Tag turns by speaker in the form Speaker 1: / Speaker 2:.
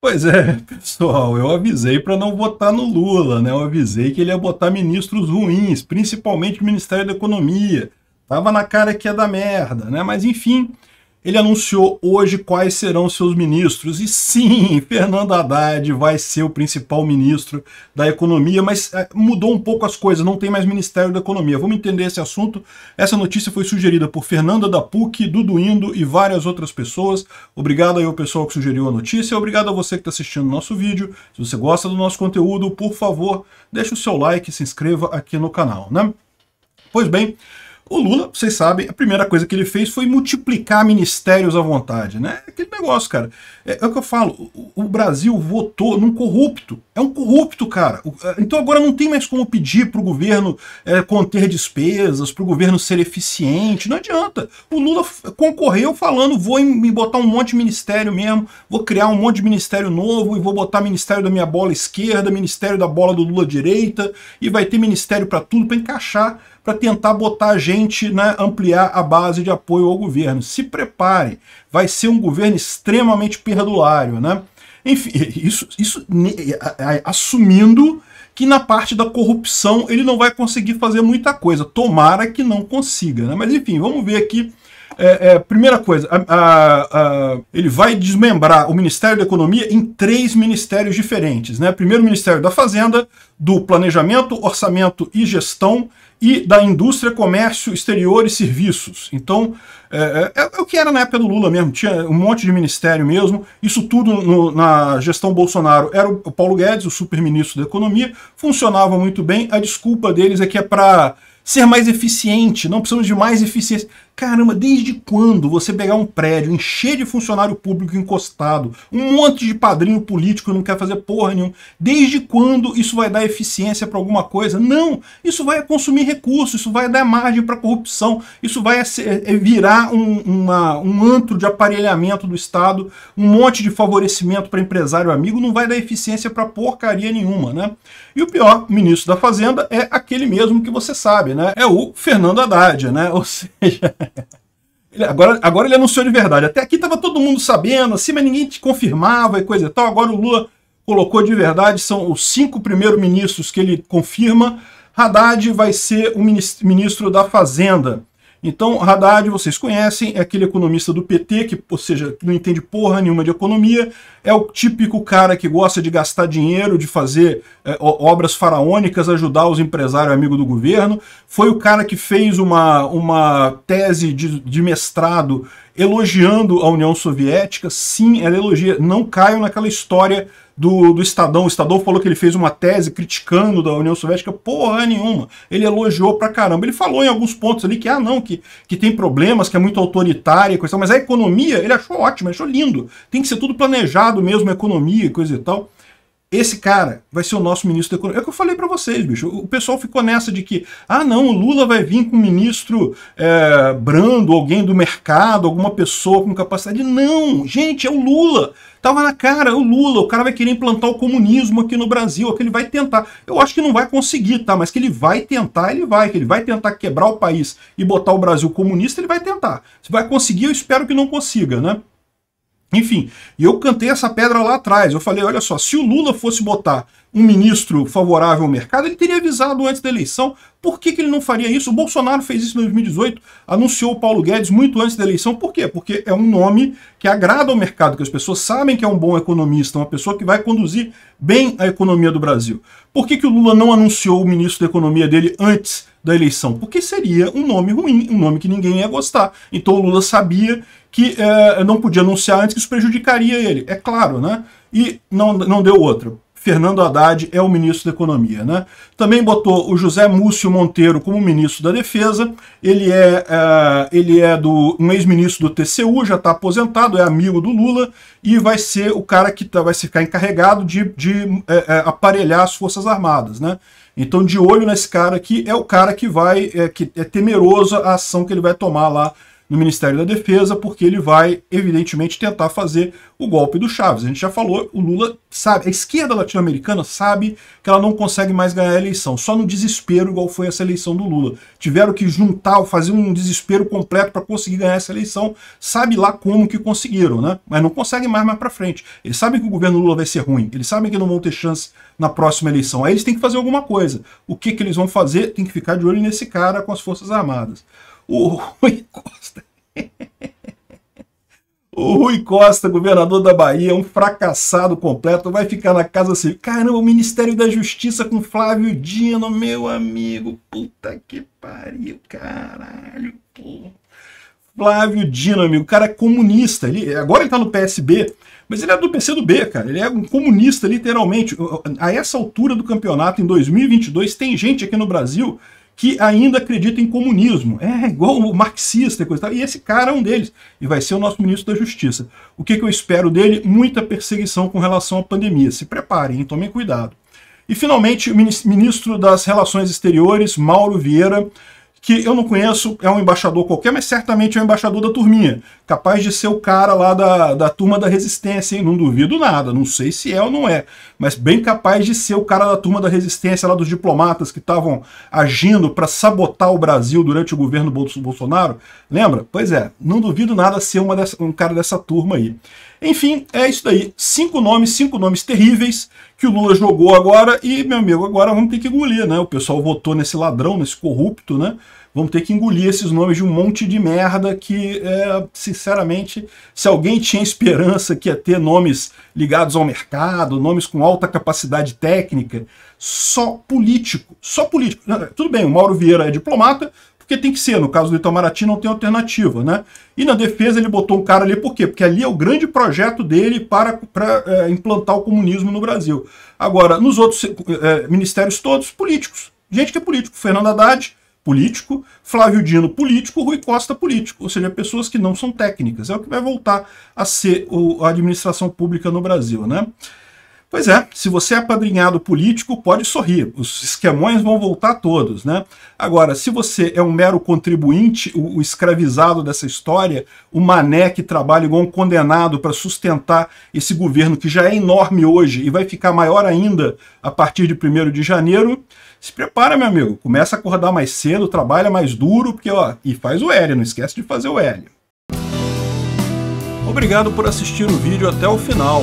Speaker 1: Pois é, pessoal, eu avisei para não votar no Lula, né? Eu avisei que ele ia botar ministros ruins, principalmente o Ministério da Economia. Tava na cara que ia dar merda, né? Mas enfim, ele anunciou hoje quais serão seus ministros. E sim, Fernando Haddad vai ser o principal ministro da Economia, mas é, mudou um pouco as coisas, não tem mais Ministério da Economia. Vamos entender esse assunto. Essa notícia foi sugerida por Fernanda da PUC, Dudu Indo e várias outras pessoas. Obrigado aí ao pessoal que sugeriu a notícia. Obrigado a você que está assistindo o nosso vídeo. Se você gosta do nosso conteúdo, por favor, deixe o seu like e se inscreva aqui no canal, né? Pois bem, o Lula, vocês sabem, a primeira coisa que ele fez foi multiplicar ministérios à vontade, né? É aquele negócio, cara. É, é o que eu falo, o, o, Brasil votou num corrupto. É um corrupto, cara. O, é, então agora não tem mais como pedir pro governo é, conter despesas, pro governo ser eficiente, não adianta. O Lula concorreu falando, vou me botar um monte de ministério mesmo, vou criar um monte de ministério novo e vou botar ministério da minha bola esquerda, ministério da bola do Lula direita, e vai ter ministério para tudo, para encaixar, para tentar botar a gente tente né, ampliar a base de apoio ao governo. Se prepare, vai ser um governo extremamente perdulário. Né? Enfim, isso, isso assumindo que na parte da corrupção ele não vai conseguir fazer muita coisa. Tomara que não consiga. Né? Mas enfim, vamos ver aqui é, é, primeira coisa, a, a, a, ele vai desmembrar o Ministério da Economia em três ministérios diferentes. Né? Primeiro, o Ministério da Fazenda, do Planejamento, Orçamento e Gestão, e da indústria, comércio, exterior e serviços. Então, é, é, é, é o que era na época do Lula mesmo, tinha um monte de ministério mesmo, isso tudo no, na gestão Bolsonaro era o Paulo Guedes, o super-ministro da economia, funcionava muito bem, a desculpa deles é que é para ser mais eficiente, não precisamos de mais eficiência. Caramba, desde quando você pegar um prédio, encher de funcionário público encostado, um monte de padrinho político não quer fazer porra nenhuma, desde quando isso vai dar eficiência para alguma coisa? Não, isso vai consumir recursos, isso vai dar margem para corrupção, isso vai é, virar um, uma, um antro de aparelhamento do Estado, um monte de favorecimento para empresário amigo, não vai dar eficiência para porcaria nenhuma, né? E o pior ministro da Fazenda é aquele mesmo que você sabe, né? É o Fernando Haddad, né? Ou seja agora, agora ele anunciou de verdade. Até aqui estava todo mundo sabendo, assim, mas ninguém te confirmava e coisa e tal. Agora o Lula colocou de verdade, são os cinco primeiros ministros que ele confirma. Haddad vai ser o ministro da Fazenda. Então, Haddad, vocês conhecem, é aquele economista do PT, que, ou seja, não entende porra nenhuma de economia, é o típico cara que gosta de gastar dinheiro, de fazer é, obras faraônicas, ajudar os empresários amigo do governo. Foi o cara que fez uma, uma tese de, de mestrado elogiando a União Soviética, sim, ela elogia. Não caiam naquela história do, do Estadão. O Estadão falou que ele fez uma tese criticando da União Soviética, porra nenhuma. Ele elogiou pra caramba. Ele falou em alguns pontos ali que, ah, não, que, que tem problemas, que é muito autoritária, coisa, mas a economia ele achou ótima, achou lindo. Tem que ser tudo planejado mesmo, a economia, coisa e tal. Esse cara vai ser o nosso ministro da Economia. É o que eu falei para vocês, bicho. O pessoal ficou nessa de que, ah, não, o Lula vai vir com um ministro é, brando, alguém do mercado, alguma pessoa com capacidade. Não, gente, é o Lula. Tava na cara, é o Lula. O cara vai querer implantar o comunismo aqui no Brasil, é que ele vai tentar. Eu acho que não vai conseguir, tá? Mas que ele vai tentar, ele vai. Que ele vai tentar quebrar o país e botar o Brasil comunista, ele vai tentar. Se vai conseguir, eu espero que não consiga, né? Enfim, e eu cantei essa pedra lá atrás. Eu falei, olha só, se o Lula fosse botar um ministro favorável ao mercado, ele teria avisado antes da eleição. Por que, que ele não faria isso? O Bolsonaro fez isso em 2018, anunciou o Paulo Guedes muito antes da eleição. Por quê? Porque é um nome que agrada ao mercado, que as pessoas sabem que é um bom economista, uma pessoa que vai conduzir bem a economia do Brasil. Por que, que o Lula não anunciou o ministro da economia dele antes da eleição? Porque seria um nome ruim, um nome que ninguém ia gostar. Então o Lula sabia que eh, não podia anunciar antes, que isso prejudicaria ele. É claro, né? E não, não deu outra Fernando Haddad é o ministro da Economia. Né? Também botou o José Múcio Monteiro como ministro da Defesa. Ele é, uh, ele é do, um ex-ministro do TCU, já está aposentado, é amigo do Lula e vai ser o cara que tá, vai ficar encarregado de, de é, é, aparelhar as Forças Armadas. Né? Então, de olho nesse cara aqui, é o cara que vai é, que é temeroso a ação que ele vai tomar lá no Ministério da Defesa, porque ele vai, evidentemente, tentar fazer o golpe do Chaves. A gente já falou, o Lula sabe, a esquerda latino-americana sabe que ela não consegue mais ganhar a eleição, só no desespero, igual foi essa eleição do Lula. Tiveram que juntar, fazer um desespero completo para conseguir ganhar essa eleição, sabe lá como que conseguiram, né? Mas não conseguem mais mais para frente. Eles sabem que o governo Lula vai ser ruim, eles sabem que não vão ter chance na próxima eleição. Aí eles têm que fazer alguma coisa. O que, que eles vão fazer? Tem que ficar de olho nesse cara com as Forças Armadas o Rui Costa. o Rui Costa, governador da Bahia, um fracassado completo, vai ficar na Casa Civil. Assim, Caramba, o Ministério da Justiça com Flávio Dino, meu amigo. Puta que pariu, caralho, porra. Flávio Dino, amigo. O cara é comunista. Ele, agora ele tá no PSB, mas ele é do PCdoB, cara. Ele é um comunista, literalmente. A essa altura do campeonato, em 2022, tem gente aqui no Brasil que ainda acredita em comunismo. É igual o marxista e coisa e tal. E esse cara é um deles. E vai ser o nosso ministro da Justiça. O que, que eu espero dele? Muita perseguição com relação à pandemia. Se preparem, tomem cuidado. E, finalmente, o ministro das Relações Exteriores, Mauro Vieira, que eu não conheço, é um embaixador qualquer, mas certamente é um embaixador da turminha, capaz de ser o cara lá da, da turma da resistência, hein? não duvido nada, não sei se é ou não é, mas bem capaz de ser o cara da turma da resistência, lá dos diplomatas que estavam agindo para sabotar o Brasil durante o governo Bolsonaro, lembra? Pois é, não duvido nada ser uma dessa, um cara dessa turma aí. Enfim, é isso daí. Cinco nomes, cinco nomes terríveis que o Lula jogou agora e, meu amigo, agora vamos ter que engolir, né? O pessoal votou nesse ladrão, nesse corrupto, né? Vamos ter que engolir esses nomes de um monte de merda que, é, sinceramente, se alguém tinha esperança que ia ter nomes ligados ao mercado, nomes com alta capacidade técnica, só político, só político. Tudo bem, o Mauro Vieira é diplomata, porque tem que ser. No caso do Itamaraty não tem alternativa, né? E na defesa ele botou um cara ali, por quê? Porque ali é o grande projeto dele para, para é, implantar o comunismo no Brasil. Agora, nos outros é, ministérios todos, políticos. Gente que é político. Fernando Haddad, político, Flávio Dino, político, Rui Costa, político. Ou seja, pessoas que não são técnicas. É o que vai voltar a ser a administração pública no Brasil, né? Pois é, se você é apadrinhado político, pode sorrir. Os esquemões vão voltar todos, né? Agora, se você é um mero contribuinte, o, o escravizado dessa história, o mané que trabalha igual um condenado para sustentar esse governo que já é enorme hoje e vai ficar maior ainda a partir de 1 de janeiro, se prepara, meu amigo. Começa a acordar mais cedo, trabalha mais duro, porque ó, e faz o L, não esquece de fazer o L. Obrigado por assistir o vídeo até o final.